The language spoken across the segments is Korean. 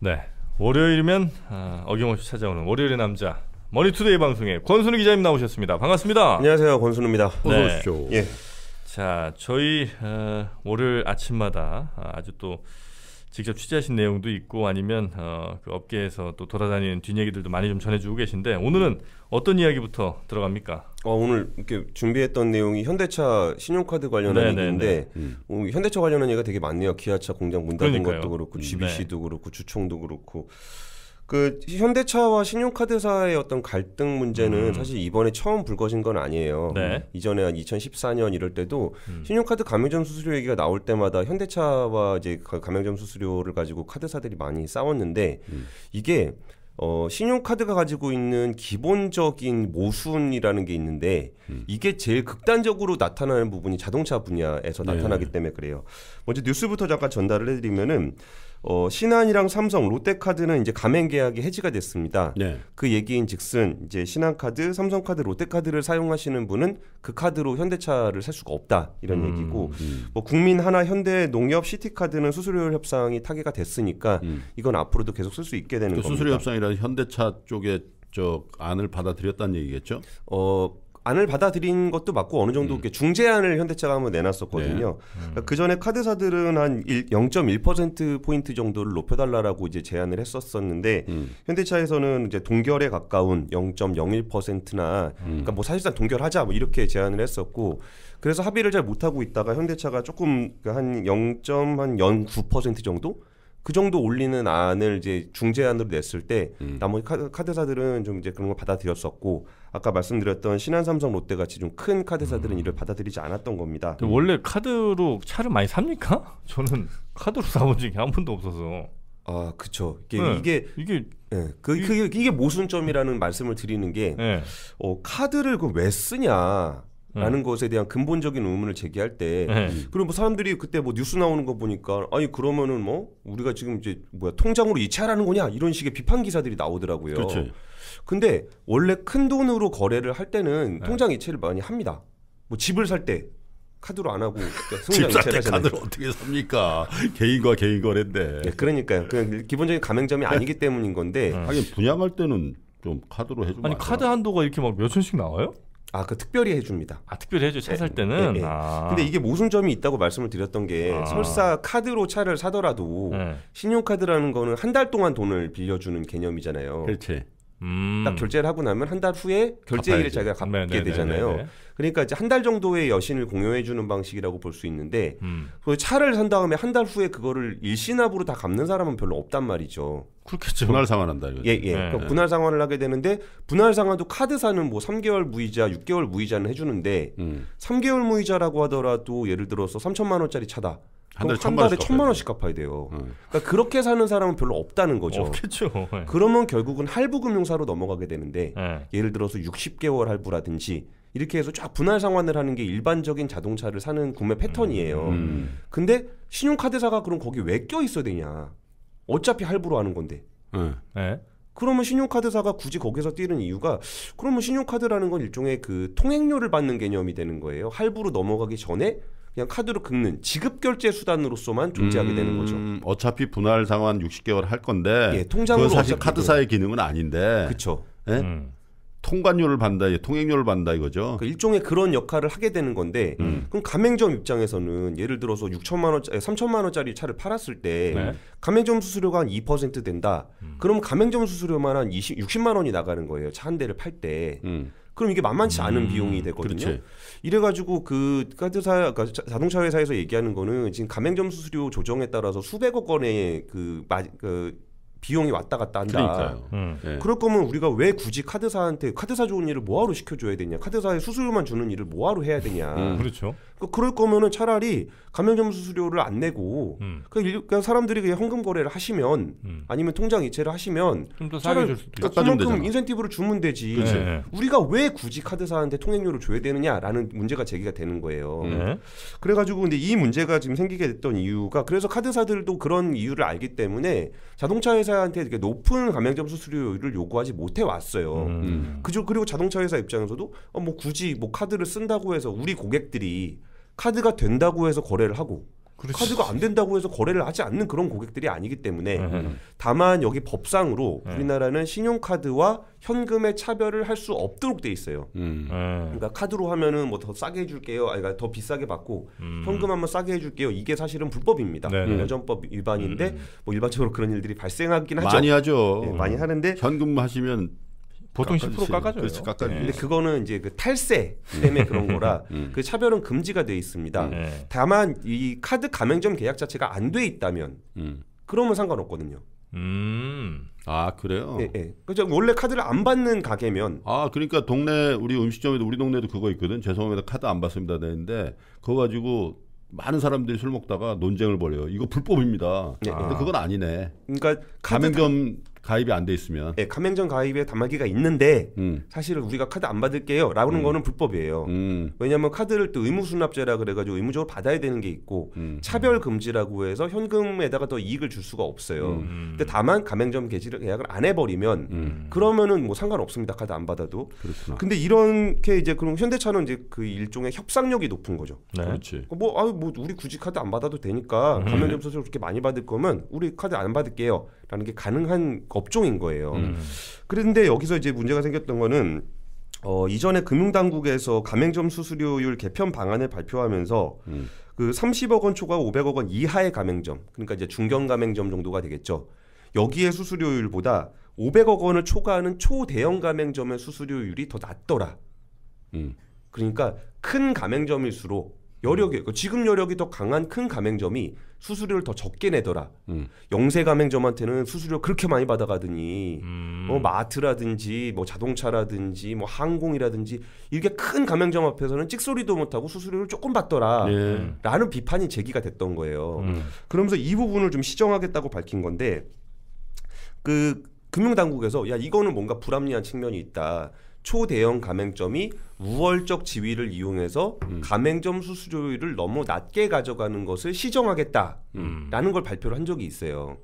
네. 월요일이면 어, 어김없이 찾아오는 월요일의 남자 머니투데이 방송에 권순우 기자님 나오셨습니다. 반갑습니다. 안녕하세요. 권순우입니다. 네. 어서 오십시오. 예. 자, 저희 어, 월요일 아침마다 아, 아주 또 직접 취재하신 내용도 있고 아니면 어, 그 업계에서 또 돌아다니는 뒷얘기들도 많이 좀 전해주고 계신데 오늘은 어떤 이야기부터 들어갑니까? 어, 오늘 이렇게 준비했던 내용이 현대차 신용카드 관련한 네네네. 얘기인데 음. 어, 현대차 관련한 얘기가 되게 많네요. 기아차 공장 문 닫은 것도 그렇고 음, GBC도 네. 그렇고 주총도 그렇고 그 현대차와 신용카드사의 어떤 갈등 문제는 음. 사실 이번에 처음 불거진 건 아니에요. 네. 이전에 한 2014년 이럴 때도 음. 신용카드 감염점 수수료 얘기가 나올 때마다 현대차와 이제 감염점 수수료를 가지고 카드사들이 많이 싸웠는데 음. 이게 어, 신용카드가 가지고 있는 기본적인 모순이라는 게 있는데 음. 이게 제일 극단적으로 나타나는 부분이 자동차 분야에서 네. 나타나기 때문에 그래요. 먼저 뉴스부터 잠깐 전달을 해드리면은 어, 신한이랑 삼성, 롯데카드는 이제 가맹 계약이 해지가 됐습니다. 네. 그 얘기인즉슨 이제 신한카드, 삼성카드, 롯데카드를 사용하시는 분은 그 카드로 현대차를 살 수가 없다 이런 음, 얘기고 음. 뭐 국민 하나, 현대, 농협, 시티카드는 수수료 협상이 타개가 됐으니까 음. 이건 앞으로도 계속 쓸 수 있게 되는 그 겁니다. 수수료 협상이라 현대차 쪽에 저 안을 받아들였다는 얘기겠죠? 어 안을 받아들인 것도 맞고 어느 정도 음. 중재안을 현대차가 한번 내놨었거든요. 네. 그러니까 음. 그 전에 카드사들은 한 0.1% 포인트 정도를 높여달라라고 이제 제안을 했었었는데 음. 현대차에서는 이제 동결에 가까운 0.01%나 음. 그러니까 뭐 사실상 동결하자 뭐 이렇게 제안을 했었고 그래서 합의를 잘 못하고 있다가 현대차가 조금 그 한0.09% 정도 그 정도 올리는 안을 이제 중재안으로 냈을 때 음. 나머지 카드, 카드 사들은좀 이제 그런 걸 받아들였었고 아까 말씀드렸던 신한삼성 롯데 같이 좀 큰 카드사들은 음. 이를 받아들이지 않았던 겁니다. 원래 카드로 차를 많이 삽니까? 저는 카드로 사본 적이 한 번도 없어서. 아, 그쵸. 이게 네. 이게 이게 네. 그, 그, 이게 모순점이라는 말씀을 드리는 게 네. 어, 카드를 그 왜 쓰냐? 라는 음. 것에 대한 근본적인 의문을 제기할 때 네. 그리고 뭐 사람들이 그때 뭐 뉴스 나오는 거 보니까 아니 그러면은 뭐 우리가 지금 이제 뭐야 통장으로 이체하라는 거냐 이런 식의 비판 기사들이 나오더라고요. 그렇지. 근데 원래 큰 돈으로 거래를 할 때는 네. 통장 이체를 많이 합니다. 뭐 집을 살 때 카드로 안 하고 그러니까 집살 때 카드로 어떻게 삽니까? 개인과 개인 거래인데. 네, 예, 그러니까요. 그냥 기본적인 가맹점이 아니기 때문인 건데. 음. 하긴 분양할 때는 좀 카드로 해주면 아니 카드 한도가 이렇게 막몇 천씩 나와요? 아, 그 특별히 해줍니다. 아, 특별히 해줘 차살 예, 네, 예, 때는. 네, 네. 아. 근데 이게 모순점이 있다고 말씀을 드렸던 게 아. 설사 카드로 차를 사더라도 네. 신용카드라는 거는 한 달 동안 돈을 빌려주는 개념이잖아요. 그렇지. 음. 딱 결제를 하고 나면 한 달 후에 결제일을 자기가 갚게 네네네네. 네, 네, 되잖아요. 네, 그러니까 이제 한 달 정도의 여신을 공용해 주는 방식이라고 볼 수 있는데 음. 그 차를 산 다음에 한 달 후에 그거를 일시납으로 다 갚는 사람은 별로 없단 말이죠. 그렇겠죠. 분할 상환한다 예, 예. 그러니까 네. 분할 상환을 하게 되는데 분할 상환도 카드사는 뭐 3개월 무이자, 6개월 무이자는 해주는데 음. 3개월 무이자라고 하더라도 예를 들어서 3천만 원짜리 차다. 한 달에, 뭐 한 달에 천만 원씩 갚아야 돼요. 음. 그러니까 그렇게 사는 사람은 별로 없다는 거죠. 없겠죠. 네. 그러면 결국은 할부 금융사로 넘어가게 되는데 네. 예를 들어서 60개월 할부라든지 이렇게 해서 쫙 분할 상환을 하는 게 일반적인 자동차를 사는 구매 패턴이에요. 음. 음. 근데 신용카드사가 그럼 거기 왜 껴 있어야 되냐? 어차피 할부로 하는 건데. 네. 네. 그러면 신용카드사가 굳이 거기서 뛰는 이유가 그러면 신용카드라는 건 일종의 그 통행료를 받는 개념이 되는 거예요. 할부로 넘어가기 전에 그냥 카드로 긁는 지급 결제 수단으로서만 존재하게 음, 되는 거죠. 어차피 분할 상환 60개월 할 건데 예, 통장으로 사실 카드사의 기능은 아닌데. 그렇죠. 예? 음. 통관료를 받는다, 통행료를 받는다 이거죠. 그 일종의 그런 역할을 하게 되는 건데, 음. 그럼 가맹점 입장에서는 예를 들어서 6천만 원, 3천만 원짜리 차를 팔았을 때 네. 가맹점 수수료가 한 2% 된다. 음. 그럼 가맹점 수수료만 한 20, 60만 원이 나가는 거예요. 차 한 대를 팔 때. 음. 그럼 이게 만만치 않은 음, 비용이 되거든요. 그렇지. 이래가지고 그 카드사 그러니까 자동차 회사에서 얘기하는 거는 지금 가맹점 수수료 조정에 따라서 수백억 원의 그, 마, 그 비용이 왔다 갔다 한다. 그러니까요. 음. 네. 그럴 거면 우리가 왜 굳이 카드사한테 카드사 좋은 일을 뭐하러 시켜줘야 되냐? 카드사에 수수료만 주는 일을 뭐하러 해야 되냐? 음, 그렇죠. 그 그럴 거면은 차라리 감염점 수수료를 안 내고 음. 그 그냥, 사람들이 그냥 현금 거래를 하시면 음. 아니면 통장 이체를 하시면 좀더 싸게 줄 수도 있고 그러니까 그만큼 인센티브를 주면 되지 네. 우리가 왜 굳이 카드사한테 통행료를 줘야 되느냐라는 문제가 제기가 되는 거예요. 네. 그래가지고 근데 이 문제가 지금 생기게 됐던 이유가 그래서 카드사들도 그런 이유를 알기 때문에 자동차 회사한테 이렇게 높은 감염점 수수료를 요구하지 못해 왔어요. 음. 그죠 그리고 자동차 회사 입장에서도 어, 뭐 굳이 뭐 카드를 쓴다고 해서 우리 고객들이 카드가 된다고 해서 거래를 하고 그렇지. 카드가 안 된다고 해서 거래를 하지 않는 그런 고객들이 아니기 때문에 으 음, 음, 음. 다만 여기 법상으로 음. 우리나라는 신용카드와 현금의 차별을 할 수 없도록 돼 있어요. 음. 그러니까 카드로 하면은 뭐 더 싸게 해줄게요. 아니, 그러니까 더 비싸게 받고 음. 현금 한번 싸게 해줄게요. 이게 사실은 불법입니다. 네 여전법 네. 위반인데 뭐 일반적으로 그런 일들이 발생하긴 하죠. 많이 하죠. 네, 많이 하는데 현금 하시면 보통 깎아주지. 10% 깎아줘요. 그렇죠, 깎아줘 예. 근데 그거는 이제 그 탈세 때문에 그런 거라 음. 그 차별은 금지가 돼 있습니다. 음. 네. 다만 이 카드 가맹점 계약 자체가 안 돼 있다면 음. 그러면 상관없거든요. 음. 아 그래요? 네, 네. 그죠 원래 카드를 안 받는 가게면 아 그러니까 동네 우리 음식점에도 우리 동네도 그거 있거든. 죄송합니다 카드 안 받습니다 되는데 그거 가지고 많은 사람들이 술 먹다가 논쟁을 벌여요. 이거 불법입니다. 네. 근데 그건 아니네. 그러니까 가맹점 다... 가입이 안 돼 있으면 예, 가맹점 가입에 단말기가 있는데 음. 사실 우리가 카드 안 받을게요. 라고는 하 음. 거는 불법이에요. 음. 왜냐하면 카드를 또 의무수납제라 그래가지고 의무적으로 받아야 되는 게 있고 음. 음. 차별 금지라고 해서 현금에다가 더 이익을 줄 수가 없어요. 음. 근데 다만 가맹점 계시를 계약을 안 해버리면 그러면은 뭐 상관없습니다. 카드 안 받아도. 그렇구나. 근데 이렇게 이제 그럼 현대차는 이제 그 일종의 협상력이 높은 거죠. 네. 그렇지. 뭐 아유 뭐 우리 굳이 카드 안 받아도 되니까 가맹점에을 그렇게 많이 받을 거면 우리 카드 안 받을게요. 라는 게 가능한 업종인 거예요. 음. 그런데 여기서 이제 문제가 생겼던 거는 어, 이전에 금융당국에서 가맹점 수수료율 개편 방안을 발표하면서 음. 그 30억 원 초과 500억 원 이하의 가맹점 그러니까 이제 중견 가맹점 정도가 되겠죠. 여기에 수수료율보다 500억 원을 초과하는 초대형 가맹점의 수수료율이 더 낮더라. 음. 그러니까 큰 가맹점일수록 여력이 그지금 여력이 더 강한 큰 가맹점이 수수료를 더 적게 내더라. 음. 영세 가맹점한테는 수수료 그렇게 많이 받아가더니 음. 어, 마트라든지 뭐 자동차라든지 뭐 항공이라든지 이게 큰 가맹점 앞에서는 찍소리도 못하고 수수료를 조금 받더라라는 예. 비판이 제기가 됐던 거예요. 음. 그러면서 이 부분을 좀 시정하겠다고 밝힌 건데 그 금융당국에서 야 이거는 뭔가 불합리한 측면이 있다. 초대형 가맹점이 우월적 지위를 이용해서 음. 가맹점 수수료율을 너무 낮게 가져가는 것을 시정하겠다라는 음. 걸 발표를 한 적이 있어요.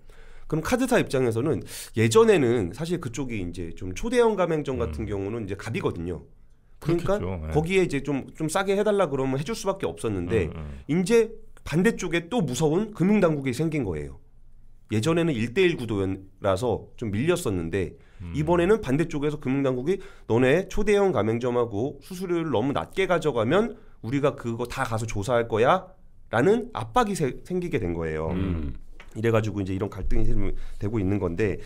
그럼 카드사 입장에서는 예전에는 사실 그쪽이 이제 좀 초대형 가맹점 같은 음. 경우는 이제 갑이거든요. 그러니까 그 거기에 이제 좀 좀 싸게 해달라 그러면 해줄 수밖에 없었는데 음, 음, 이제 반대쪽에 또 무서운 금융당국이 생긴 거예요. 예전에는 일대일 구도라서 좀 밀렸었는데 음. 이번에는 반대쪽에서 금융당국이 너네 초대형 가맹점하고 수수료를 너무 낮게 가져가면 우리가 그거 다 가서 조사할 거야 라는 압박이 세, 생기게 된 거예요. 음. 이래가지고 이제 이런 갈등이 되고 있는 건데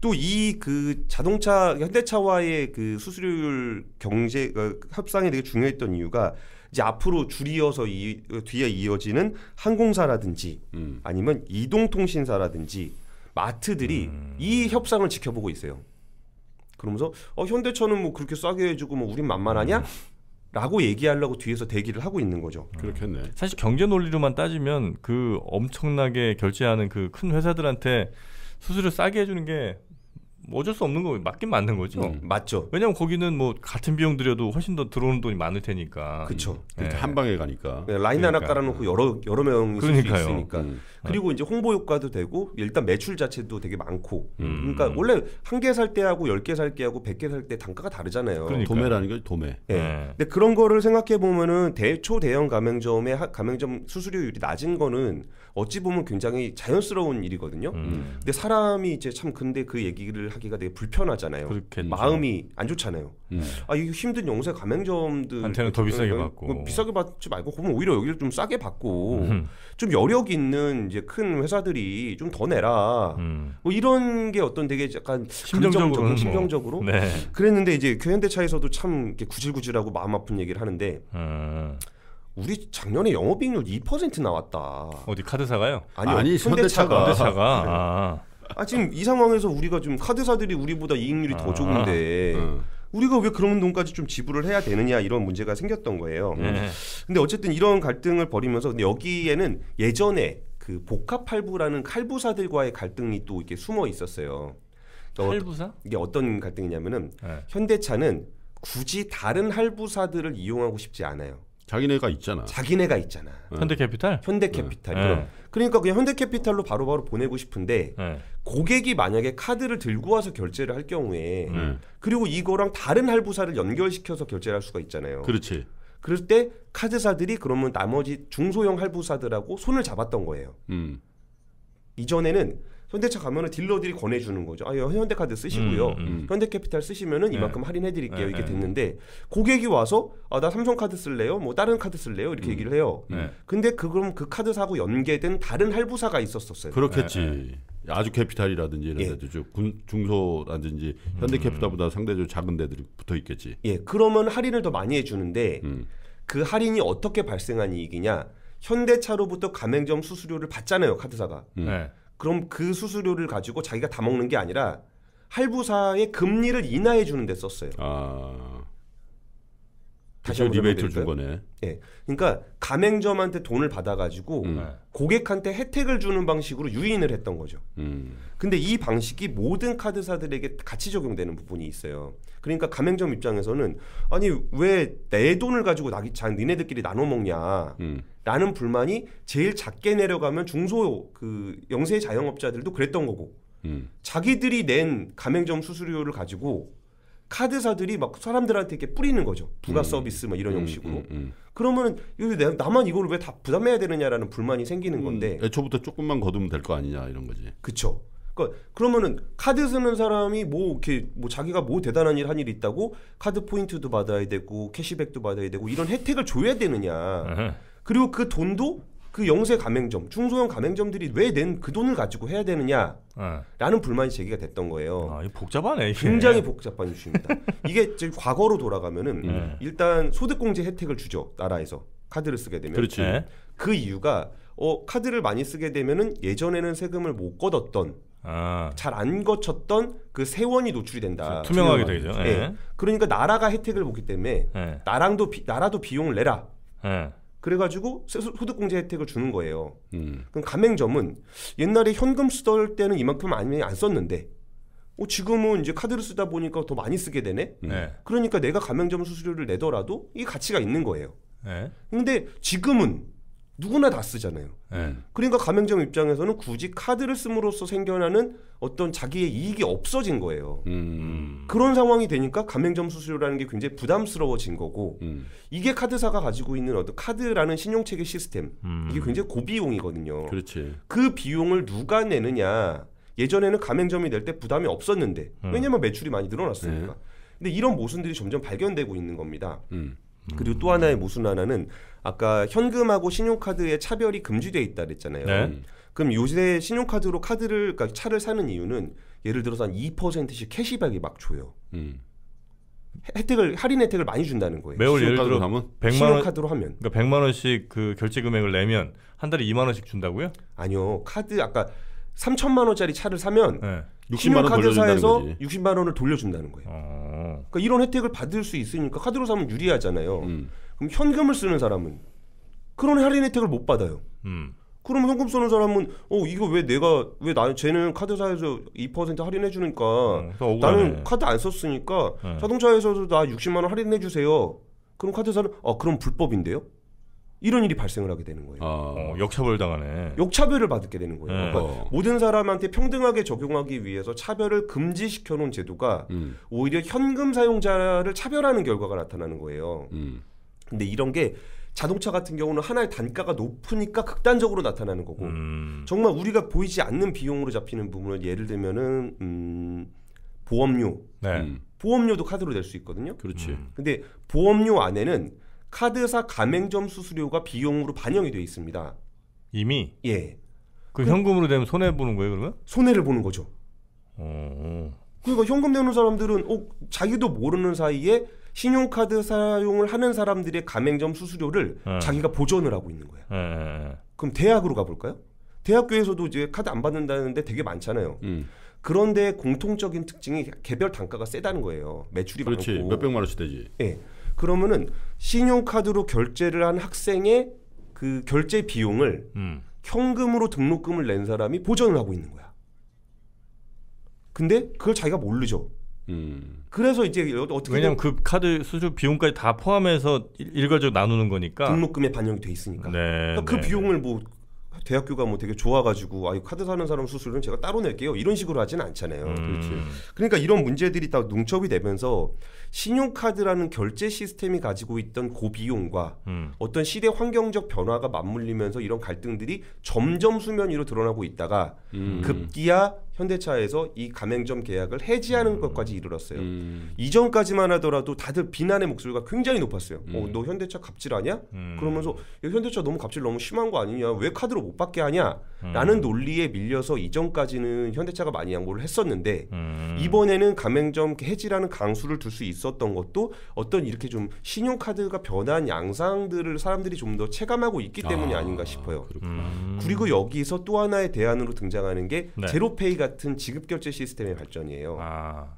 또 이 그 자동차 현대차와의 그 수수료율 경제 그 협상이 되게 중요했던 이유가 이제 앞으로 줄이어서 이, 뒤에 이어지는 항공사라든지 음. 아니면 이동통신사라든지 마트들이 음. 이 협상을 지켜보고 있어요. 그러면서 어, 현대차는 뭐 그렇게 싸게 해주고 뭐 우린 만만하냐? 음. 라고 얘기하려고 뒤에서 대기를 하고 있는 거죠. 음. 그렇겠네. 사실 경제 논리로만 따지면 그 엄청나게 결제하는 그 큰 회사들한테 수수료 싸게 해주는 게뭐 어쩔 수 없는 거 맞긴 맞는 거죠. 음, 맞죠. 왜냐면 하 거기는 뭐 같은 비용 들여도 훨씬 더 들어오는 돈이 많을 테니까. 그렇죠. 네. 한 방에 가니까. 네, 라인 그러니까. 하나 깔아놓고 여러 여러 명이 쓸수 있으니까. 음. 그리고 이제 홍보 효과도 되고 일단 매출 자체도 되게 많고. 음. 그러니까 원래 한 개 살 때하고 열 개 살 때하고 백 개 살 때 단가가 다르잖아요. 그러니까. 도매라는 게 도매. 네. 네. 근데 그런 거를 생각해 보면은 대초 대형 가맹점의 하, 가맹점 수수료율이 낮은 거는 어찌 보면 굉장히 자연스러운 일이거든요. 음. 근데 사람이 이제 참 근데 그 얘기를 하기가 되게 불편하잖아요. 그렇겠죠. 마음이 안 좋잖아요. 음. 아 이거 힘든 영세 가맹점들 한테는 더 비싸게 네, 받고 뭐 비싸게 받지 말고 그러면 오히려 여기를 좀 싸게 받고 음. 좀 여력 있는 이제 큰 회사들이 좀 더 내라. 음. 뭐 이런 게 어떤 되게 약간 심정적으로 뭐. 심정적으로 네. 그랬는데 이제 현대차에서도 참 이렇게 구질구질하고 마음 아픈 얘기를 하는데. 어. 우리 작년에 영업이익률 2% 나왔다. 어디 카드사가요? 아니, 아니 현대차가. 현대차가. 네. 아. 아 지금 이 상황에서 우리가 좀 카드사들이 우리보다 이익률이 더 아. 좋은데 음. 우리가 왜 그런 돈까지 좀 지불을 해야 되느냐 이런 문제가 생겼던 거예요. 네. 근데 어쨌든 이런 갈등을 벌이면서 근데 여기에는 예전에 그 복합할부라는 칼부사들과의 갈등이 또 이렇게 숨어 있었어요. 할부사? 그러니까 이게 어떤 갈등이냐면은 네. 현대차는 굳이 다른 할부사들을 이용하고 싶지 않아요. 자기네가 있잖아. 자기네가 있잖아. 네. 현대캐피탈? 현대캐피탈. 네. 그러니까 그냥 현대캐피탈로 바로바로 바로 보내고 싶은데 네. 고객이 만약에 카드를 들고 와서 결제를 할 경우에 음. 그리고 이거랑 다른 할부사를 연결시켜서 결제를 할 수가 있잖아요. 그렇지. 그럴 때 카드사들이 그러면 나머지 중소형 할부사들하고 손을 잡았던 거예요. 음. 이전에는 현대차 가면은 딜러들이 권해주는 거죠. 아, 예, 현대카드 쓰시고요. 음, 음. 음. 현대캐피탈 쓰시면은 예. 이만큼 네. 할인해드릴게요. 네, 이렇게 됐는데 고객이 와서 아, 나 삼성카드 쓸래요? 뭐 다른 카드 쓸래요? 이렇게 음. 얘기를 해요. 근데 그럼 그 카드사하고 연계된 다른 할부사가 있었었어요. 그렇겠지. 아주캐피탈이라든지 이런 예. 데도 좀 군, 중소라든지 현대캐피탈보다 음. 상대적으로 작은 데들이 붙어 있겠지. 예, 그러면 할인을 더 많이 해주는데 음. 그 할인이 어떻게 발생한 이익이냐? 현대차로부터 가맹점 수수료를 받잖아요 카드사가. 음. 네. 그럼 그 수수료를 가지고 자기가 다 먹는 게 아니라 할부사의 금리를 인하해 주는 데 썼어요. 아... 다시 리베이트를 준 거네. 예. 그러니까 가맹점한테 돈을 받아가지고 음. 네. 고객한테 혜택을 주는 방식으로 유인을 했던 거죠. 음. 근데 이 방식이 모든 카드사들에게 같이 적용되는 부분이 있어요. 그러니까 가맹점 입장에서는 아니 왜 내 돈을 가지고 나기 자 니네들끼리 나눠 먹냐. 음. 라는 불만이 제일 작게 내려가면 중소 그 영세 자영업자들도 그랬던 거고 음. 자기들이 낸 가맹점 수수료를 가지고 카드사들이 막 사람들한테 이렇게 뿌리는 거죠. 부가 음, 음 서비스 막 뭐 이런 음, 형식으로. 음, 음. 그러면 여기 나만 이걸 왜 다 부담해야 되느냐라는 불만이 생기는 음. 건데. 애초부터 예, 조금만 거두면 될 거 아니냐 이런 거지. 그렇죠. 그러면은 카드 쓰는 사람이 뭐 이렇게 뭐 자기가 뭐 대단한 일 한일 있다고 카드 포인트도 받아야 되고 캐시백도 받아야 되고 이런 혜택을 줘야 되느냐. 그리고 그 돈도 그 영세 가맹점, 중소형 가맹점들이 왜 낸 그 돈을 가지고 해야 되느냐라는 네. 불만이 제기가 됐던 거예요. 아, 이거 복잡하네. 이게. 굉장히 복잡한 이슈입니다. 이게 지금 과거로 돌아가면은 네. 일단 소득공제 혜택을 주죠 나라에서 카드를 쓰게 되면. 그렇지. 네. 그 이유가 어, 카드를 많이 쓰게 되면은 예전에는 세금을 못 걷었던 아. 잘안 거쳤던 그 세원이 노출이 된다. 투명하게 되죠. 네. 네. 그러니까 나라가 혜택을 보기 때문에 네. 나랑도 비, 나라도 비용을 내라. 네. 그래가지고 소득공제 혜택을 주는 거예요. 음. 그럼 가맹점은 옛날에 현금 쓰던 때는 이만큼 아니면 안 썼는데 어, 지금은 이제 카드를 쓰다 보니까 더 많이 쓰게 되네. 음. 네. 그러니까 내가 가맹점 수수료를 내더라도 이 가치가 있는 거예요. 네. 근데 지금은 누구나 다 쓰잖아요. 네. 그러니까 가맹점 입장에서는 굳이 카드를 쓰므로써 생겨나는 어떤 자기의 이익이 없어진 거예요. 음. 그런 상황이 되니까 가맹점 수수료라는 게 굉장히 부담스러워진 거고 음. 이게 카드사가 가지고 있는 어떤 카드라는 신용체계 시스템 음. 이게 굉장히 고비용이거든요. 그렇지. 그 비용을 누가 내느냐 예전에는 가맹점이 낼때 부담이 없었는데 음. 왜냐면 매출이 많이 늘어났으니까. 네. 근데 이런 모순들이 점점 발견되고 있는 겁니다. 음. 그리고 또 하나의 모순 하나는 아까 현금하고 신용카드의 차별이 금지돼 있다 그랬잖아요. 네. 그럼 요새 신용카드로 카드를 그러니까 차를 사는 이유는 예를 들어서 한 2%씩 캐시백이 막 줘요. 음. 혜택을 할인 혜택을 많이 준다는 거예요. 매월 예를 들어 하면? 100만 원 카드로 하면 그러니까 100만 원씩 그 결제 금액을 내면 한 달에 2만 원씩 준다고요? 아니요. 카드 아까 3천만 원짜리 차를 사면 네. 신용카드사에서 60만 원을 돌려준다는 거예요. 어... 그러니까 이런 혜택을 받을 수 있으니까 카드로 사면 유리하잖아요. 음. 그럼 현금을 쓰는 사람은 그런 할인 혜택을 못 받아요. 음. 그럼 현금 쓰는 사람은 어 이거 왜 내가 왜나 쟤는 카드사에서 2% 할인해 주니까 음, 어, 나는 카드 안 썼으니까 네. 자동차에서도 나 60만 원 할인해 주세요. 그럼 카드사는 어 아, 그럼 불법인데요? 이런 일이 발생을 하게 되는 거예요. 아, 어, 역차별 당하네. 역차별을 받게 되는 거예요. 네. 그러니까 어. 모든 사람한테 평등하게 적용하기 위해서 차별을 금지시켜 놓은 제도가 음. 오히려 현금 사용자를 차별하는 결과가 나타나는 거예요. 음. 근데 이런 게 자동차 같은 경우는 하나의 단가가 높으니까 극단적으로 나타나는 거고 음. 정말 우리가 보이지 않는 비용으로 잡히는 부분을 예를 들면은 음, 보험료. 네. 음. 보험료도 카드로 낼 수 있거든요. 그렇지. 음. 근데 보험료 안에는 카드사 가맹점 수수료가 비용으로 반영이 돼 있습니다. 이미 예. 그, 그 현금으로 되면 손해 보는 거예요, 그러면? 손해를 보는 거죠. 어. 그러니까 현금 내는 사람들은 어, 자기도 모르는 사이에 신용카드 사용을 하는 사람들의 가맹점 수수료를 어. 자기가 보전을 하고 있는 거예요. 어. 그럼 대학으로 가볼까요? 대학교에서도 이제 카드 안 받는다는데 되게 많잖아요. 음. 그런데 공통적인 특징이 개별 단가가 세다는 거예요. 매출이 그렇지. 많고. 몇백만 원씩 되지. 네. 그러면은 신용카드로 결제를 한 학생의 그 결제 비용을 음. 현금으로 등록금을 낸 사람이 보전을 하고 있는 거야. 근데 그걸 자기가 모르죠. 음. 그래서 이제 어, 어떻게 왜냐면 그 카드 수수료 비용까지 다 포함해서 일괄적으로 나누는 거니까 등록금에 반영이 돼 있으니까 네, 그러니까 그 네. 그 비용을 네. 뭐 대학교가 뭐 되게 좋아가지고 아 이 카드 사는 사람 수수료는 제가 따로 낼게요 이런 식으로 하진 않잖아요. 음. 그렇지. 그러니까 이런 문제들이 다눈첩이 되면서 신용카드라는 결제 시스템이 가지고 있던 고비용과 음. 어떤 시대 환경적 변화가 맞물리면서 이런 갈등들이 점점 수면 위로 드러나고 있다가 음. 급기야 현대차에서 이 가맹점 계약을 해지하는 음. 것까지 이르렀어요. 음. 이전까지만 하더라도 다들 비난의 목소리가 굉장히 높았어요. 어, 음. 어, 너 현대차 갑질하냐? 음. 그러면서 현대차 너무 갑질 너무 심한 거 아니냐? 왜 카드로 못 받게 하냐? 음. 라는 논리에 밀려서 이전까지는 현대차가 많이 양보를 했었는데 음. 이번에는 가맹점 해지라는 강수를 둘 수 있었던 것도 어떤 이렇게 좀 신용카드가 변한 양상들을 사람들이 좀 더 체감하고 있기 때문이 아, 닌가 싶어요. 그리고 여기서 또 하나의 대안으로 등장하는 게 네. 제로페이가 같은 지급 결제 시스템의 발전이에요. 아.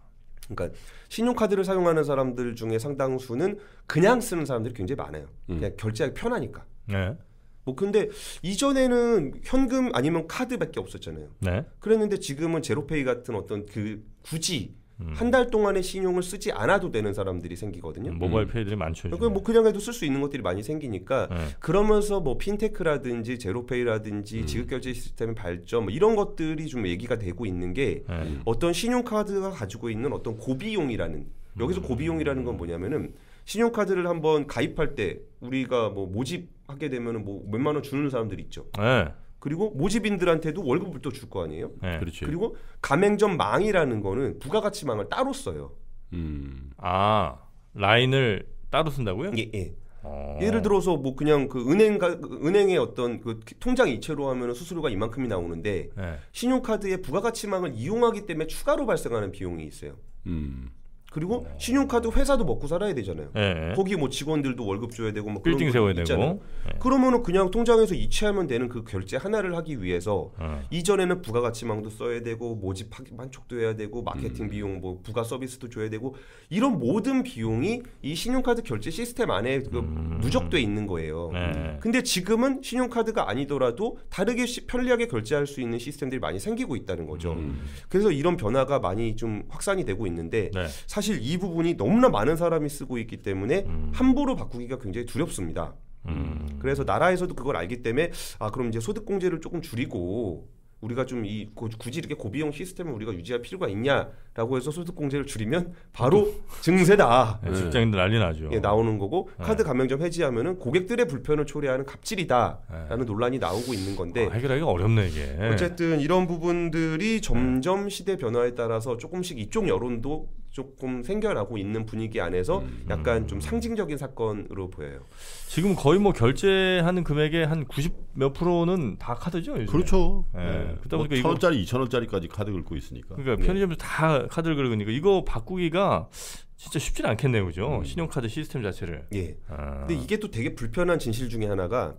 그러니까 신용카드를 사용하는 사람들 중에 상당수는 그냥 쓰는 사람들이 굉장히 많아요. 음. 그냥 결제하기 편하니까. 네. 뭐 근데 이전에는 현금 아니면 카드밖에 없었잖아요. 네. 그랬는데 지금은 제로페이 같은 어떤 그 굳이 음. 한달 동안의 신용을 쓰지 않아도 되는 사람들이 생기거든요. 모바일 음. 페이들이 많죠. 그러니까 뭐 그냥 해도 쓸 수 있는 것들이 많이 생기니까 네. 그러면서 뭐 핀테크라든지 제로페이라든지 음. 지급결제 시스템의 발전 뭐 이런 것들이 좀 얘기가 되고 있는 게 네. 어떤 신용카드가 가지고 있는 어떤 고비용이라는 여기서 음. 고비용이라는 건 뭐냐면은 신용카드를 한번 가입할 때 우리가 뭐 모집하게 되면은 뭐 몇만 원 주는 사람들이 있죠. 네. 그리고 모집인들한테도 월급을 또 줄 거 아니에요. 네. 그렇지. 그리고 가맹점 망이라는 거는 부가가치 망을 따로 써요. 음. 아 라인을 따로 쓴다고요? 예. 예. 어. 예를 들어서 뭐 그냥 그 은행 가, 그 은행의 어떤 그 통장 이체로 하면 수수료가 이만큼이 나오는데 네. 신용카드의 부가가치망을 이용하기 때문에 추가로 발생하는 비용이 있어요. 음. 그리고 네. 신용카드 회사도 먹고 살아야 되잖아요. 네. 예, 예. 거기 뭐 직원들도 월급 줘야 되고 뭐 빌딩 세워야 있잖아요. 되고. 예. 네. 그러면은 그냥 통장에서 이체하면 되는 그 결제 하나를 하기 위해서 어. 이전에는 부가가치망도 써야 되고 모집 만촉도 해야 되고 마케팅 음. 비용 뭐 부가 서비스도 줘야 되고 이런 모든 비용이 이 신용카드 결제 시스템 안에 그 음. 누적돼 있는 거예요. 네. 근데 지금은 신용카드가 아니더라도 다르게 시, 편리하게 결제할 수 있는 시스템들이 많이 생기고 있다는 거죠. 음. 그래서 이런 변화가 많이 좀 확산이 되고 있는데 네. 사실 이 부분이 너무나 많은 사람이 쓰고 있기 때문에 음. 함부로 바꾸기가 굉장히 두렵습니다. 음. 그래서 나라에서도 그걸 알기 때문에 아 그럼 이제 소득 공제를 조금 줄이고 우리가 좀 이 굳이 이렇게 고비용 시스템을 우리가 유지할 필요가 있냐라고 해서 소득 공제를 줄이면 바로 증세다. 네, 직장인들 난리 나죠. 예, 나오는 거고 네. 카드 감맹점 해지하면은 고객들의 불편을 초래하는 갑질이다라는 네. 논란이 나오고 있는 건데 아, 해결하기가 어렵네 이게. 어쨌든 이런 부분들이 점점 시대 변화에 따라서 조금씩 이쪽 여론도 조금 생겨나고 있는 분위기 안에서 음. 약간 좀 상징적인 사건으로 보여요. 지금 거의 뭐 결제하는 금액의 한 90몇 프로는 다 카드죠. 요즘에? 그렇죠. 예. 네. 그다 뭐 보니까 뭐천 원짜리, 이천 원짜리까지 카드 긁고 있으니까. 그러니까 네. 편의점에서 다 카드를 긁으니까 이거 바꾸기가 진짜 쉽진 않겠네요, 그죠? 음. 신용카드 시스템 자체를. 예. 아. 근데 이게 또 되게 불편한 진실 중에 하나가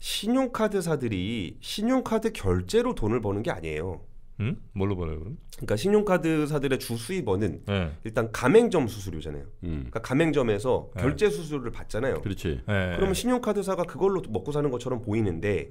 신용카드사들이 신용카드 결제로 돈을 버는 게 아니에요. 음? 뭘로 벌어요 그럼? 그러니까 신용카드사들의 주 수입원은 네. 일단 가맹점 수수료잖아요. 음. 그러니까 가맹점에서 네. 결제 수수료를 받잖아요. 그렇지. 네. 그러면 신용카드사가 그걸로 먹고 사는 것처럼 보이는데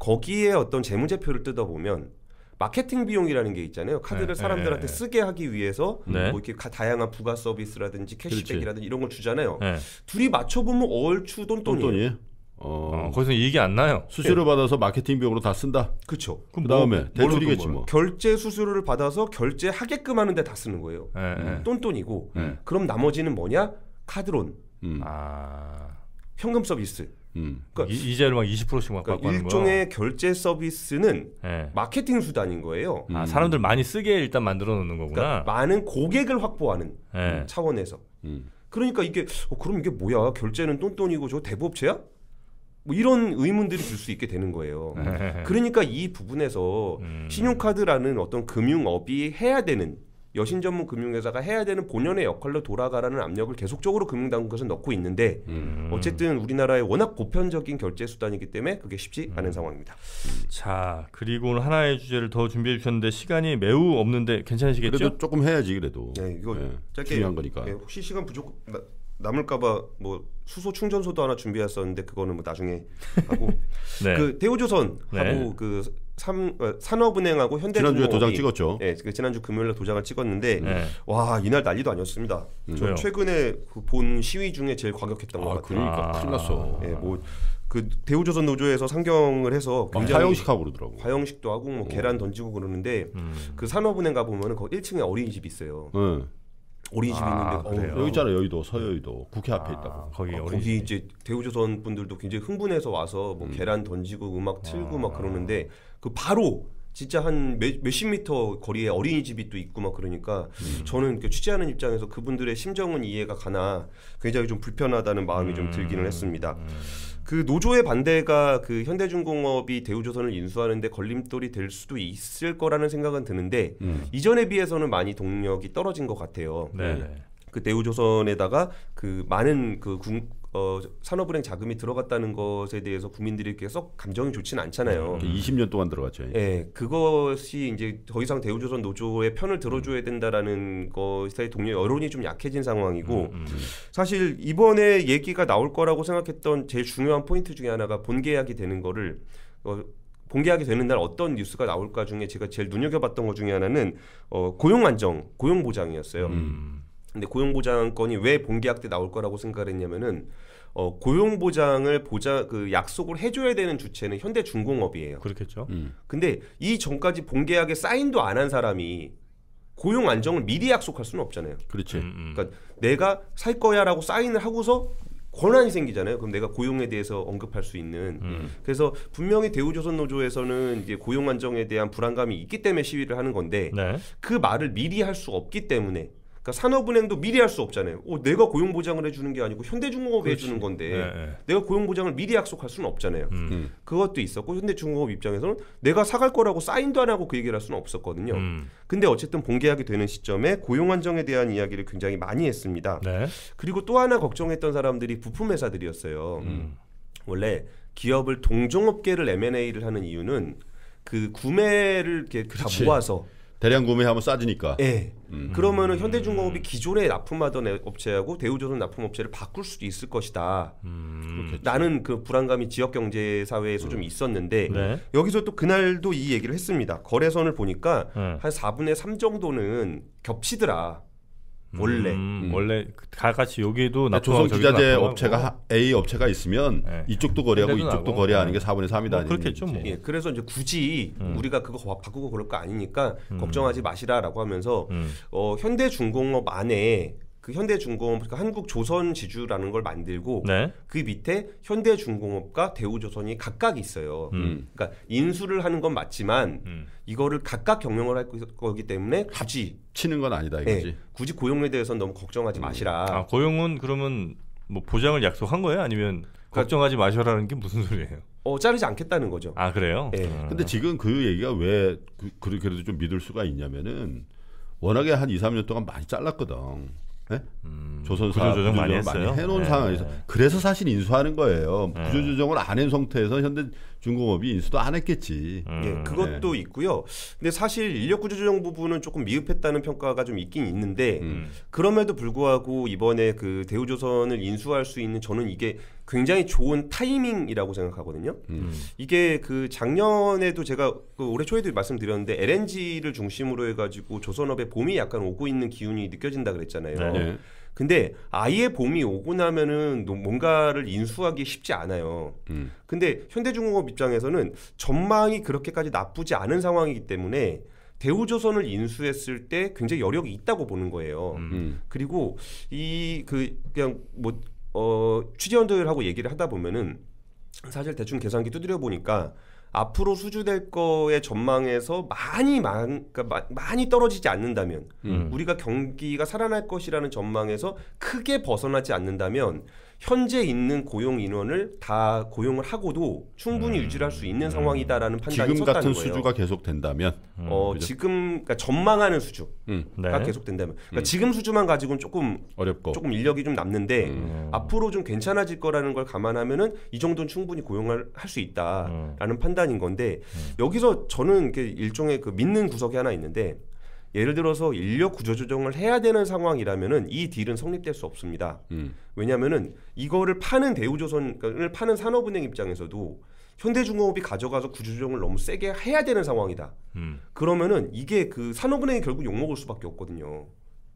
거기에 어떤 재무제표를 뜯어 보면 마케팅 비용이라는 게 있잖아요. 카드를 사람들한테 쓰게 하기 위해서 네. 뭐 이렇게 다양한 부가 서비스라든지 캐시백이라든지 그렇지. 이런 걸 주잖아요. 둘이 맞춰 보면 얼추 돈돈이에요. 돈돈이? 어, 아, 거기서 이익이 안 나요. 수수료 예. 받아서 마케팅 비용으로 다 쓴다. 그렇죠. 그 뭐, 다음에 뭐, 대출이겠지 뭐. 뭐. 결제 수수료를 받아서 결제하게끔 하는데 다 쓰는 거예요. 네, 음. 똔똔이고 네. 그럼 나머지는 뭐냐? 카드론, 음. 아... 현금 서비스. 음. 그러니까 이, 자를막 20%씩 막 그러니까 받고 하는 거예요. 일종의 결제 서비스는 네. 마케팅 수단인 거예요. 아, 음. 사람들 많이 쓰게 일단 만들어 놓는 거구나. 그러니까 많은 고객을 확보하는 차원에서. 음. 그러니까 이게 어, 그럼 이게 뭐야? 결제는 똔똔이고 저 대부업체야? 뭐 이런 의문들이 들수 있게 되는 거예요. 네. 그러니까 이 부분에서 음. 신용카드라는 어떤 금융업이 해야 되는 여신 전문 금융회사가 해야 되는 본연의 역할로 돌아가라는 압력을 계속적으로 금융당국에서 넣고 있는데 음. 어쨌든 우리나라의 워낙 보편적인 결제 수단이기 때문에 그게 쉽지 음. 않은 음. 상황입니다. 자 그리고 오늘 하나의 주제를 더 준비해 주셨는데 시간이 매우 없는데 괜찮으시겠죠? 그래도 조금 해야지 그래도. 네 이거 네, 짧게 중요한 거니까. 네, 혹시 시간 부족 남을까봐 뭐 수소 충전소도 하나 준비했었는데 그거는 뭐 나중에 하고 네. 그 대우조선하고 네. 그 삼, 어, 산업은행하고 현대중공업 지난주에 도장 찍었죠. 네, 그 지난주 금요일에 도장을 찍었는데 네. 와 이날 난리도 아니었습니다. 음. 최근에 그본 시위 중에 제일 과격했던 아, 것 같아요. 그러니까 아. 큰일 났어. 네, 예, 뭐 그 대우조선 노조에서 상경을 해서 아, 화형식하고 그러더라고. 화형식도 하고 뭐 어. 계란 던지고 그러는데 음. 그 산업은행 가 보면은 거 1층에 어린이집이 있어요. 음. 어린이집 이 아, 있는데 어, 여기 있잖아 여의도 서여의도 국회 앞에 아, 있다고 거기 어, 거기 이제 대우조선 분들도 굉장히 흥분해서 와서 뭐 음. 계란 던지고 음악 틀고 아, 막 그러는데 그 바로 진짜 한 몇, 십 미터 거리에 어린이집이 또 있고 막 그러니까 음. 저는 그러니까 취재하는 입장에서 그분들의 심정은 이해가 가나 굉장히 좀 불편하다는 마음이 음. 좀 들기는 음. 했습니다. 음. 그 노조의 반대가 그 현대중공업이 대우조선을 인수하는데 걸림돌이 될 수도 있을 거라는 생각은 드는데 음. 이전에 비해서는 많이 동력이 떨어진 것 같아요. 네그 네. 대우조선에다가 그 많은 그 어, 산업은행 자금이 들어갔다는 것에 대해서 국민들이 이렇게 썩 감정이 좋지는 않잖아요. 20년 음. 동안 들어갔죠. 예, 네, 그것이 이제 더 이상 대우조선 노조의 편을 들어줘야 된다라는 것에 동료 여론이 좀 약해진 상황이고 음, 음, 음. 사실 이번에 얘기가 나올 거라고 생각했던 제일 중요한 포인트 중에 하나가 본계약이 되는 거를 어, 공개하게 되는 날 어떤 뉴스가 나올까 중에 제가 제일 눈여겨봤던 것 중에 하나는 어, 고용 안정, 고용 보장이었어요. 음. 근데 고용 보장권이왜 본계약 때 나올 거라고 생각을 했냐면은 어, 고용 보장을 보자 그 약속을 해줘야 되는 주체는 현대중공업이에요. 그렇겠죠. 음. 근데 이 전까지 본계약에 사인도 안 한 사람이 고용 안정을 미리 약속할 수는 없잖아요. 그렇지. 음, 음. 그러니까 내가 살 거야라고 사인을 하고서 권한이 생기잖아요. 그럼 내가 고용에 대해서 언급할 수 있는. 음. 그래서 분명히 대우조선 노조에서는 이제 고용 안정에 대한 불안감이 있기 때문에 시위를 하는 건데 네. 그 말을 미리 할 수 없기 때문에 그러니까 산업은행도 미리 할 수 없잖아요. 어, 내가 고용 보장을 해주는 게 아니고 현대중공업이 해주는 건데 네, 네. 내가 고용 보장을 미리 약속할 수는 없잖아요. 음. 음. 그것도 있었고 현대중공업 입장에서는 내가 사갈 거라고 사인도 안 하고 그 얘기를 할 수는 없었거든요. 음. 근데 어쨌든 공개하게 되는 시점에 고용 안정에 대한 이야기를 굉장히 많이 했습니다. 네. 그리고 또 하나 걱정했던 사람들이 부품 회사들이었어요. 음. 원래 기업을 동종업계를 M&A를 하는 이유는 그 구매를 이렇게 다 모아서 대량 구매하면 싸지니까. 예. 음. 그러면은 현대중공업이 기존에 납품하던 업체하고 대우조선 납품 업체를 바꿀 수도 있을 것이다. 음. 나는 그 불안감이 지역 경제 사회에서 음. 좀 있었는데 네. 여기서 또 그날도 이 얘기를 했습니다. 거래선을 보니까 네. 한 4분의 3 정도는 겹치더라. 원래 음, 음, 원래 다 같이 여기도 조선 기자재 업체가 하, A 업체가 있으면 네. 이쪽도 거래하고 이쪽도 거래하는 게 4분의 3이다. 뭐 그렇겠죠. 뭐. 예, 그래서 이제 굳이 음. 우리가 그거 바꾸고 그럴 거 아니니까 음. 걱정하지 마시라라고 하면서 음. 어, 현대중공업 안에 그 현대중공업 그러니까 한국조선지주라는 걸 만들고 네. 그 밑에 현대중공업과 대우조선이 각각 있어요. 음. 음. 그러니까 인수를 하는 건 맞지만 음. 이거를 각각 경영을 할 거기 때문에 굳이 치는 건 아니다 예, 이거지. 네, 굳이 고용에 대해서는 너무 걱정하지 음. 마시라. 아, 고용은 그러면 뭐 보장을 약속한 거예요? 아니면 그러니까 걱정하지 마셔라는 게 무슨 소리예요? 어 자르지 않겠다는 거죠. 아 그래요? 네. 아. 근데 지금 그 얘기가 왜 그, 그렇게라도좀 믿을 수가 있냐면은 워낙에 한 2, 3년 동안 많이 잘랐거든. 네? 음, 조선사 구조조정 많이 했어요. 많이 해놓은 네. 상황에서 그래서 사실 인수하는 거예요. 네. 구조조정을 안 한 상태에서 현대 중공업이 인수도 안 했겠지. 음. 예, 그것도 네. 있고요. 근데 사실 인력 구조 조정 부분은 조금 미흡했다는 평가가 좀 있긴 있는데 음. 그럼에도 불구하고 이번에 그 대우조선을 인수할 수 있는 저는 이게 굉장히 좋은 타이밍이라고 생각하거든요. 음. 음. 이게 그 작년에도 제가 그 올해 초에도 말씀드렸는데 LNG를 중심으로 해가지고 조선업의 봄이 약간 오고 있는 기운이 느껴진다 그랬잖아요. 네. 네. 근데 아예 봄이 오고 나면은 뭔가를 인수하기 쉽지 않아요. 음. 근데 현대중공업 입장에서는 전망이 그렇게까지 나쁘지 않은 상황이기 때문에 대우조선을 인수했을 때 굉장히 여력이 있다고 보는 거예요. 음. 음. 음. 그리고 이 그 그냥 뭐 어, 취재원들하고 얘기를 하다 보면은 사실 대충 계산기 두드려 보니까 앞으로 수주될 거의 전망에서 많이 많, 그러니까 많이 떨어지지 않는다면 음. 우리가 경기가 살아날 것이라는 전망에서 크게 벗어나지 않는다면 현재 있는 고용 인원을 다 고용을 하고도 충분히 음. 유지할 수 있는 음. 상황이다라는 판단이 지금 같은 거예요. 수주가 계속된다면 음. 어 지금 그러니까 전망하는 수주가 음. 네. 계속된다면 그러니까 지금 수주만 가지고는 조금 어렵고 조금 인력이 좀 남는데 앞으로 좀 괜찮아질 거라는 걸 감안하면은 이 정도는 충분히 고용을 할 수 있다라는 판단인 건데 여기서 저는 일종의 그 믿는 구석이 하나 있는데 예를 들어서 인력 구조 조정을 해야 되는 상황이라면은 이 딜은 성립될 수 없습니다. 음. 왜냐하면은 이거를 파는 대우조선을 그러니까 파는 산업은행 입장에서도 현대중공업이 가져가서 구조조정을 너무 세게 해야 되는 상황이다. 음. 그러면은 이게 그 산업은행이 결국 욕먹을 수밖에 없거든요.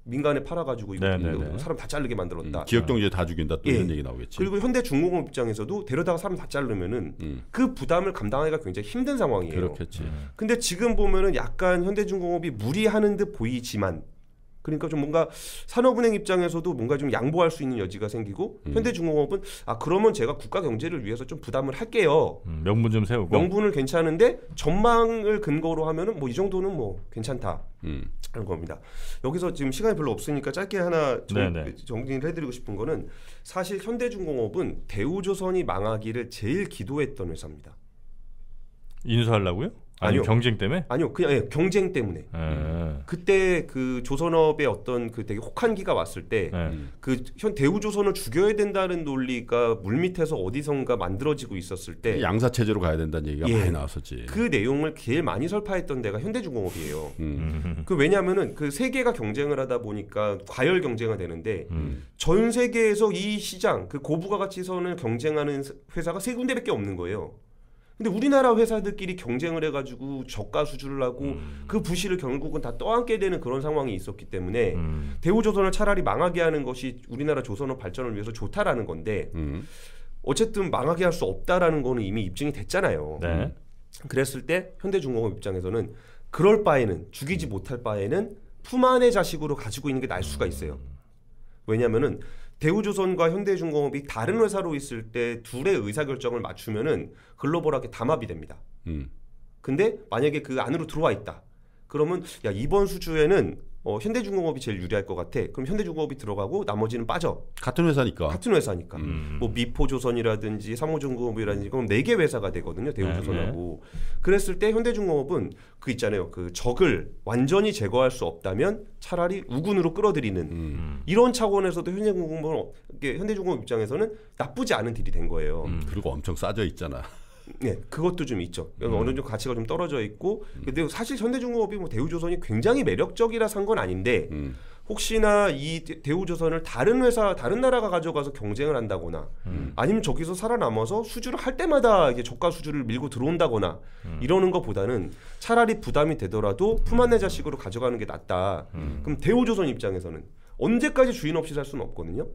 민간에 팔아가지고 이거 네네 사람 다 자르게 만들었다. 음, 기업 경제 다 죽인다 또 예. 이런 얘기 나오겠지. 그리고 현대 중공업 입장에서도 데려다가 사람 다 자르면은 음. 그 부담을 감당하기가 굉장히 힘든 상황이에요. 그렇겠지. 음. 근데 지금 보면은 약간 현대 중공업이 무리하는 듯 보이지만 그러니까 좀 뭔가 산업은행 입장에서도 뭔가 좀 양보할 수 있는 여지가 생기고 음. 현대중공업은 아 그러면 제가 국가 경제를 위해서 좀 부담을 할게요. 음, 명분 좀 세우고 명분을 괜찮은데 전망을 근거로 하면은 뭐 이 정도는 뭐 괜찮다. 음. 하는 겁니다. 여기서 지금 시간이 별로 없으니까 짧게 하나 네, 네. 정, 리를 해드리고 싶은 거는 사실 현대중공업은 대우조선이 망하기를 제일 기도했던 회사입니다. 인수하려고요? 아니요 경쟁 때문에? 아니요 그냥 예, 경쟁 때문에. 예. 음. 그때 그 조선업의 어떤 그 되게 혹한기가 왔을 때 그현 예. 대우조선을 죽여야 된다는 논리가 물 밑에서 어디선가 만들어지고 있었을 때 그 양사 체제로 가야 된다는 얘기가 예, 많이 나왔었지. 그 내용을 제일 많이 설파했던 데가 현대중공업이에요. 음. 음. 그 왜냐하면은 그 세계가 경쟁을 하다 보니까 과열 경쟁이 되는데 음. 전 세계에서 이 시장 그 고부가가치선을 경쟁하는 회사가 세 군데밖에 없는 거예요. 근데 우리나라 회사들끼리 경쟁을 해가지고 저가 수주를 하고 음. 그 부실을 결국은 다 떠안게 되는 그런 상황이 있었기 때문에 음. 대우조선을 차라리 망하게 하는 것이 우리나라 조선업 발전을 위해서 좋다라는 건데 음. 어쨌든 망하게 할 수 없다라는 거는 이미 입증이 됐잖아요. 네. 그랬을 때 현대중공업 입장에서는 그럴 바에는 죽이지 음. 못할 바에는 품 안의 자식으로 가지고 있는 게 날 수가 음. 있어요. 왜냐하면은 대우조선과 현대중공업이 다른 회사로 있을 때 둘의 의사결정을 맞추면은 글로벌하게 담합이 됩니다. 음. 근데 만약에 그 안으로 들어와 있다. 그러면 야 이번 수주에는 어, 현대중공업이 제일 유리할 것 같아. 그럼 현대중공업이 들어가고 나머지는 빠져. 같은 회사니까. 같은 회사니까. 음. 뭐 미포조선이라든지 삼호중공업이라든지 그럼 네 개 회사가 되거든요. 대우조선하고. 네, 네. 그랬을 때 현대중공업은 그 있잖아요. 그 적을 완전히 제거할 수 없다면 차라리 우군으로 끌어들이는 음. 이런 차원에서도 현대중공업은 현대중공업 입장에서는 나쁘지 않은 딜이 된 거예요. 음, 그리고 엄청 싸져 있잖아. 네, 그것도 좀 있죠. 그러니까 음. 어느 정도 가치가 좀 떨어져 있고, 음. 근데 사실 현대중공업이 뭐 대우조선이 굉장히 매력적이라 산 건 아닌데 음. 혹시나 이 대우조선을 다른 회사, 다른 나라가 가져가서 경쟁을 한다거나, 음. 아니면 저기서 살아남아서 수주를 할 때마다 이제 저가 수주를 밀고 들어온다거나 음. 이러는 것보다는 차라리 부담이 되더라도 품 안내 음. 자식으로 가져가는 게 낫다. 그럼 대우조선 입장에서는 언제까지 주인 없이 살 수는 없거든요.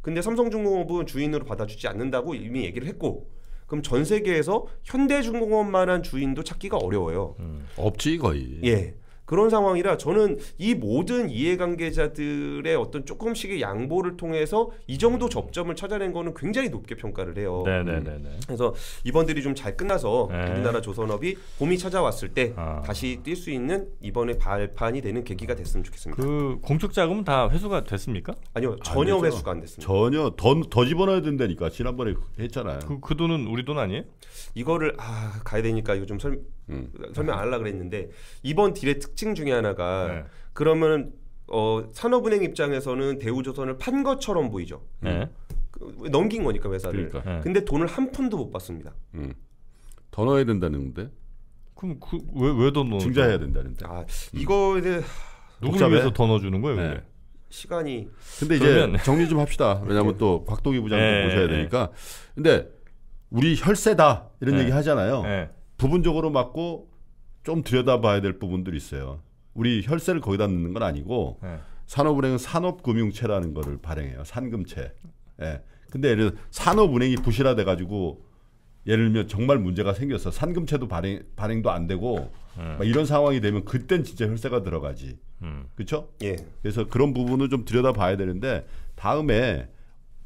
근데 삼성중공업은 주인으로 받아주지 않는다고 이미 얘기를 했고. 그럼 전 세계에서 현대중공업만한 주인도 찾기가 어려워요. 음, 없지 거의. 예. 그런 상황이라 저는 이 모든 이해관계자들의 어떤 조금씩의 양보를 통해서 이 정도 접점을 찾아낸 거는 굉장히 높게 평가를 해요. 네네네 그래서 이번들이 좀 잘 끝나서 네. 우리나라 조선업이 봄이 찾아왔을 때 아. 다시 뛸 수 있는 이번에 발판이 되는 계기가 됐으면 좋겠습니다. 그 공적 자금 다 회수가 됐습니까? 아니요 전혀 안 회수가 안 됐습니다. 전혀 더, 더 집어넣어야 된다니까 지난번에 했잖아요. 그, 그 돈은 우리 돈 아니에요? 이거를 아 가야 되니까 이거 좀 설. 음. 설명 안 하려 고 그랬는데 이번 딜의 특징 중에 하나가 네. 그러면 어, 산업은행 입장에서는 대우조선을 판 것처럼 보이죠. 네. 그, 넘긴 거니까 회사를. 그러니까, 네. 근데 돈을 한 푼도 못 받습니다. 음. 더 넣어야 된다는데? 건 그럼 그, 왜왜더 넣어? 증자해야 된다는데. 아 음. 이거 이제 누구를 위해서 더 넣어주는 거예요? 네. 시간이. 근데 그러면... 이제 정리 좀 합시다. 왜냐하면 또 곽동기 부장도 님보셔야 네, 네. 되니까. 근데 우리 혈세다 이런 네. 얘기 하잖아요. 부분적으로 맞고 좀 들여다봐야 될 부분들이 있어요. 우리 혈세를 거기다 넣는 건 아니고 네. 산업은행은 산업금융채라는 거를 발행해요. 산금채. 예. 근데 예를 들어 산업은행이 부실화돼 가지고 예를 들면 정말 문제가 생겨서 산금채도 발행 발행도 안 되고 음. 이런 상황이 되면 그땐 진짜 혈세가 들어가지. 음. 그렇죠? 예. 그래서 그런 부분을 좀 들여다봐야 되는데 다음에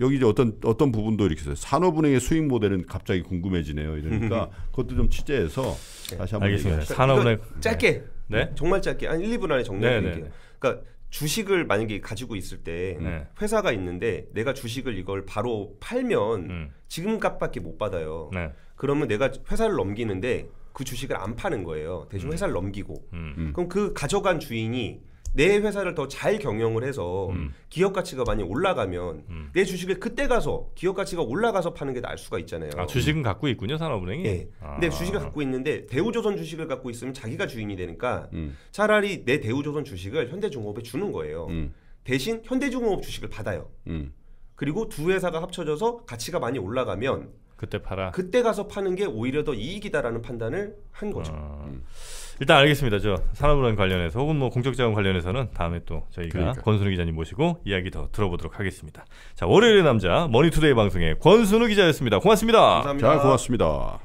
여기 이제 어떤 어떤 부분도 이렇게 써요. 산업은행의 수익 모델은 갑자기 궁금해지네요. 이러니까 음. 그것도 좀 취재해서 네. 다시 한번 알겠습니다. 산업은행 짧게 네. 네? 네? 정말 짧게 한 1, 2분 안에 정리해드릴게요. 그러니까 주식을 만약에 가지고 있을 때 음. 네. 회사가 있는데 내가 주식을 이걸 바로 팔면 음. 지금 값밖에 못 받아요. 네. 그러면 내가 회사를 넘기는데 그 주식을 안 파는 거예요. 대신 음. 회사를 넘기고 음. 음. 그럼 그 가져간 주인이 내 회사를 더 잘 경영을 해서 음. 기업 가치가 많이 올라가면 음. 내 주식을 그때 가서 기업 가치가 올라가서 파는 게 나을 수가 있잖아요. 아, 주식은 갖고 있군요, 산업은행이. 네. 아. 근데 주식을 갖고 있는데 대우조선 주식을 갖고 있으면 자기가 주인이 되니까 음. 차라리 내 대우조선 주식을 현대중공업에 주는 거예요. 음. 대신 현대중공업 주식을 받아요. 음. 그리고 두 회사가 합쳐져서 가치가 많이 올라가면 그때 팔아. 그때 가서 파는 게 오히려 더 이익이다라는 판단을 한 거죠. 아. 음. 일단 알겠습니다. 저 산업은행 관련해서 혹은 뭐 공적자원 관련해서는 다음에 또 저희가 그러니까. 권순우 기자님 모시고 이야기 더 들어보도록 하겠습니다. 자 월요일의 남자 머니투데이 방송의 권순우 기자였습니다. 고맙습니다. 감사합니다. 자, 고맙습니다.